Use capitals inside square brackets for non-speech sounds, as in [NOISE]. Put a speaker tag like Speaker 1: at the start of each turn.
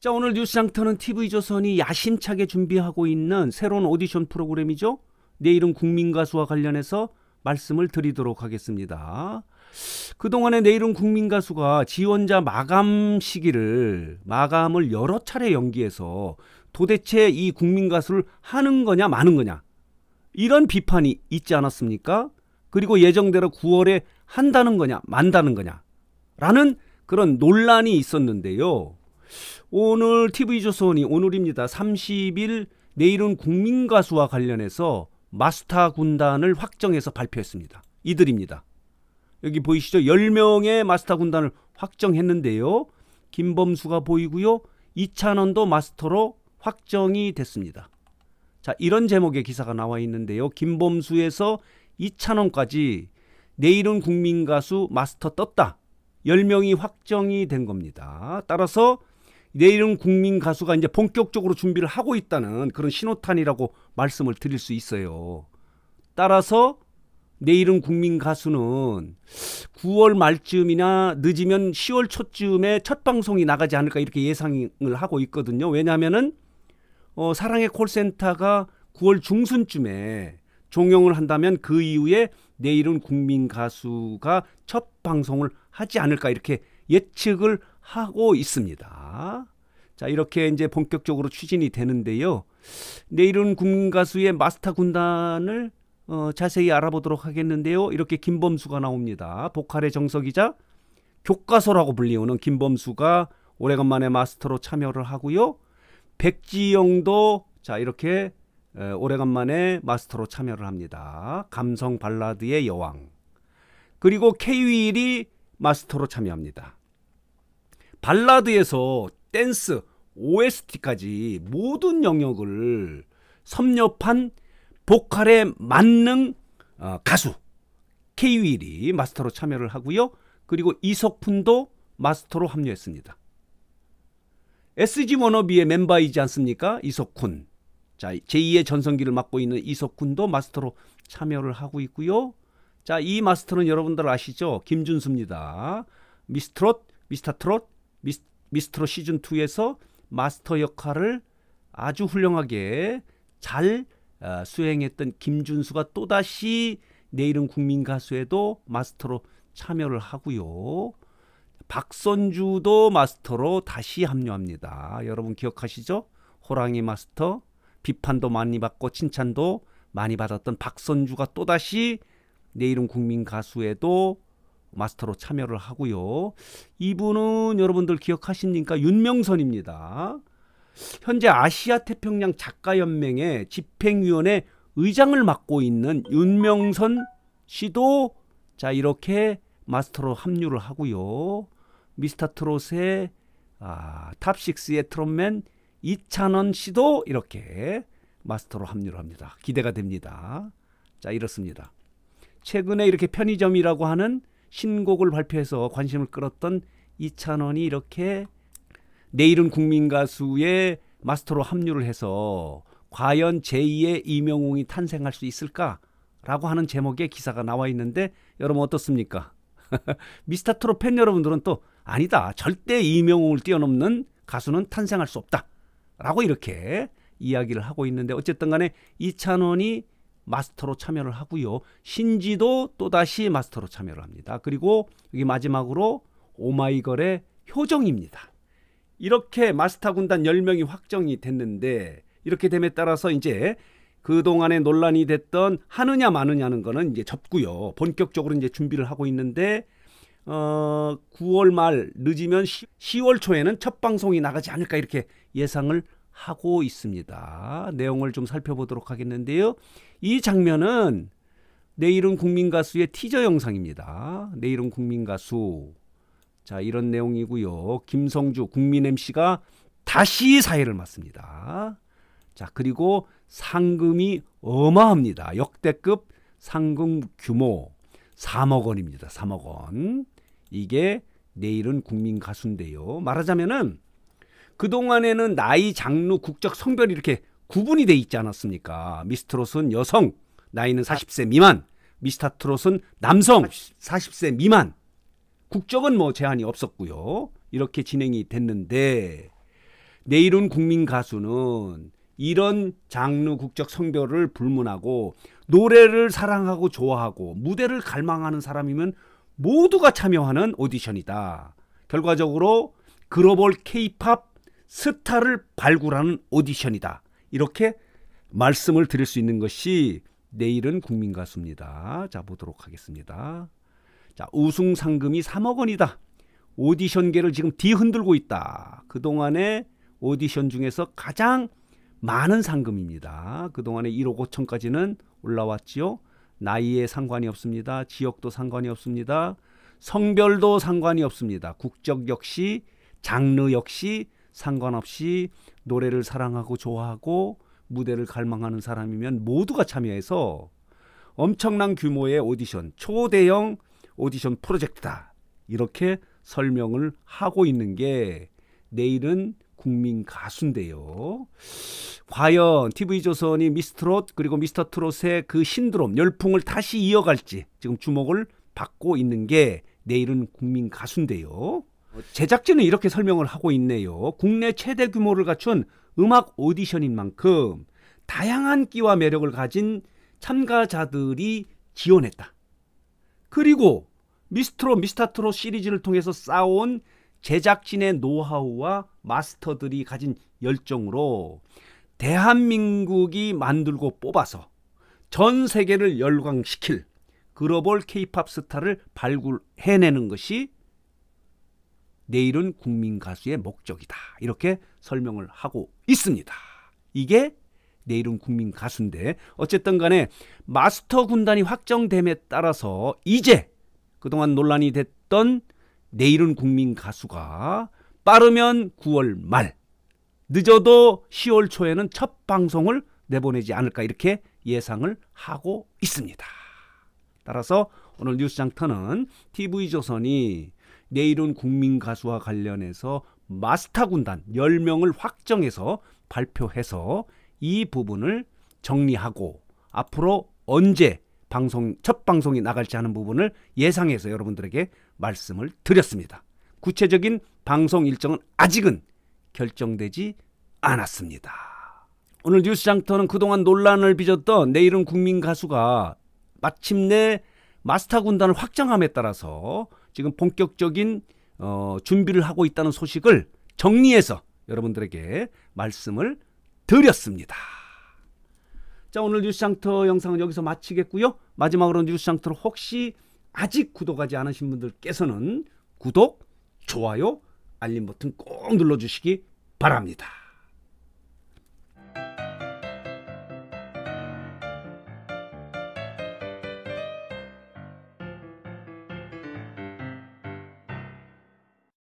Speaker 1: 자, 오늘 뉴스 장터는 TV조선이 야심차게 준비하고 있는 새로운 오디션 프로그램이죠. 내일은 국민가수와 관련해서 말씀을 드리도록 하겠습니다. 그동안에 내일은 국민가수가 지원자 마감 시기를, 마감을 여러 차례 연기해서 도대체 이 국민가수를 하는 거냐, 마는 거냐. 이런 비판이 있지 않았습니까? 그리고 예정대로 9월에 한다는 거냐, 만다는 거냐. 라는 그런 논란이 있었는데요. 오늘 TV조선이 오늘입니다. 30일 내일은 국민가수와 관련해서 마스터 군단을 확정해서 발표했습니다. 이들입니다. 여기 보이시죠? 10명의 마스터 군단을 확정했는데요. 김범수가 보이고요. 이찬원도 마스터로 확정이 됐습니다. 자, 이런 제목의 기사가 나와 있는데요. 김범수에서 이찬원까지 내일은 국민가수 마스터 떴다. 10명이 확정이 된 겁니다. 따라서 내일은 국민 가수가 이제 본격적으로 준비를 하고 있다는 그런 신호탄이라고 말씀을 드릴 수 있어요. 따라서 내일은 국민 가수는 9월 말쯤이나 늦으면 10월 초쯤에 첫 방송이 나가지 않을까 이렇게 예상을 하고 있거든요. 왜냐하면은 어, 사랑의 콜센터가 9월 중순쯤에 종영을 한다면 그 이후에 내일은 국민 가수가 첫 방송을 하지 않을까 이렇게 예측을 하고 있습니다. 자, 이렇게 이제 본격적으로 추진이 되는데요. 내일은 국가수의 마스터 군단을 어, 자세히 알아보도록 하겠는데요. 이렇게 김범수가 나옵니다. 보컬의 정석이자 교과서라고 불리우는 김범수가 오래간만에 마스터로 참여를 하고요. 백지영도 자 이렇게 오래간만에 마스터로 참여를 합니다. 감성 발라드의 여왕. 그리고 K 윌이 마스터로 참여합니다. 발라드에서 댄스, OST까지 모든 영역을 섭렵한 보컬의 만능 어, 가수 K-윌이 마스터로 참여를 하고요. 그리고 이석훈도 마스터로 합류했습니다. SG 워너비의 멤버이지 않습니까? 이석훈. 자, 제2의 전성기를 맡고 있는 이석훈도 마스터로 참여를 하고 있고요. 자, 이 마스터는 여러분들 아시죠? 김준수입니다. 미스트롯, 미스터트롯, 미스, 터로 시즌 2에서 마스터 역할을 아주 훌륭하게 잘 어, 수행했던 김준수가 또다시 내일은 국민 가수에도 마스터로 참여를 하고요. 박선주도 마스터로 다시 합류합니다. 여러분 기억하시죠? 호랑이 마스터 비판도 많이 받고 칭찬도 많이 받았던 박선주가 또다시 내일은 국민 가수에도 마스터로 참여를 하고요. 이분은 여러분들 기억하십니까? 윤명선입니다. 현재 아시아 태평양 작가 연맹의 집행위원회 의장을 맡고 있는 윤명선 씨도 자 이렇게 마스터로 합류를 하고요. 미스터 트롯의 아, 탑6의 트롯맨 이찬원 씨도 이렇게 마스터로 합류를 합니다. 기대가 됩니다. 자 이렇습니다. 최근에 이렇게 편의점이라고 하는 신곡을 발표해서 관심을 끌었던 이찬원이 이렇게 내일은 국민 가수의 마스터로 합류를 해서 과연 제2의 이명웅이 탄생할 수 있을까라고 하는 제목의 기사가 나와 있는데 여러분 어떻습니까? [LAUGHS] 미스터 트롯 팬 여러분들은 또 아니다. 절대 이명웅을 뛰어넘는 가수는 탄생할 수 없다. 라고 이렇게 이야기를 하고 있는데 어쨌든 간에 이찬원이 마스터로 참여를 하고요. 신지도 또다시 마스터로 참여를 합니다. 그리고 여기 마지막으로 오마이걸의 효정입니다. 이렇게 마스터 군단 10명이 확정이 됐는데 이렇게 됨에 따라서 이제 그동안에 논란이 됐던 하느냐 마느냐는 거는 이제 접고요. 본격적으로 이제 준비를 하고 있는데 어 9월 말 늦으면 10, 월 초에는 첫 방송이 나가지 않을까 이렇게 예상을 하고 있습니다. 내용을 좀 살펴보도록 하겠는데요. 이 장면은 내일은 국민가수의 티저 영상입니다. 내일은 국민가수. 자, 이런 내용이고요. 김성주 국민 MC가 다시 사회를 맞습니다 자, 그리고 상금이 어마합니다. 역대급 상금 규모 3억 원입니다. 3억 원. 이게 내일은 국민 가수인데요. 말하자면은 그동안에는 나이, 장르, 국적, 성별 이렇게 구분이 돼 있지 않았습니까? 미스트롯은 여성, 나이는 40세 미만, 미스터트롯은 남성 40세 미만. 국적은 뭐 제한이 없었고요. 이렇게 진행이 됐는데 내일은 국민 가수는 이런 장르, 국적, 성별을 불문하고 노래를 사랑하고 좋아하고 무대를 갈망하는 사람이면 모두가 참여하는 오디션이다. 결과적으로 글로벌 케이팝 스타를 발굴하는 오디션이다. 이렇게 말씀을 드릴 수 있는 것이 내일은 국민 가수입니다. 자, 보도록 하겠습니다. 자, 우승 상금이 3억 원이다. 오디션계를 지금 뒤흔들고 있다. 그동안의 오디션 중에서 가장 많은 상금입니다. 그동안에 1억 5천까지는 올라왔지요. 나이에 상관이 없습니다. 지역도 상관이 없습니다. 성별도 상관이 없습니다. 국적 역시 장르 역시 상관없이 노래를 사랑하고 좋아하고 무대를 갈망하는 사람이면 모두가 참여해서 엄청난 규모의 오디션, 초대형 오디션 프로젝트다. 이렇게 설명을 하고 있는 게 내일은 국민 가수인데요. 과연 TV조선이 미스트롯 그리고 미스터트롯의 그 신드롬 열풍을 다시 이어갈지 지금 주목을 받고 있는 게 내일은 국민 가수인데요. 뭐 제작진은 이렇게 설명을 하고 있네요. 국내 최대 규모를 갖춘 음악 오디션인 만큼 다양한 끼와 매력을 가진 참가자들이 지원했다. 그리고 미스트로 미스타트롯 시리즈를 통해서 쌓아온 제작진의 노하우와 마스터들이 가진 열정으로 대한민국이 만들고 뽑아서 전 세계를 열광시킬 글로벌 케이팝 스타를 발굴해내는 것이 내일은 국민 가수의 목적이다. 이렇게 설명을 하고 있습니다. 이게 내일은 국민 가수인데 어쨌든 간에 마스터 군단이 확정됨에 따라서 이제 그동안 논란이 됐던 내일은 국민 가수가 빠르면 9월 말 늦어도 10월 초에는 첫 방송을 내보내지 않을까 이렇게 예상을 하고 있습니다. 따라서 오늘 뉴스장터는 TV조선이 내일은 국민 가수와 관련해서 마스터 군단 10명을 확정해서 발표해서 이 부분을 정리하고 앞으로 언제 방송 첫 방송이 나갈지 하는 부분을 예상해서 여러분들에게 말씀을 드렸습니다. 구체적인 방송 일정은 아직은 결정되지 않았습니다. 오늘 뉴스 장터는 그동안 논란을 빚었던 내일은 국민 가수가 마침내 마스터 군단을 확정함에 따라서 지금 본격적인 어, 준비를 하고 있다는 소식을 정리해서 여러분들에게 말씀을 드렸습니다. 자 오늘 뉴스장터 영상은 여기서 마치겠고요. 마지막으로 뉴스장터를 혹시 아직 구독하지 않으신 분들께서는 구독, 좋아요, 알림 버튼 꼭 눌러주시기 바랍니다.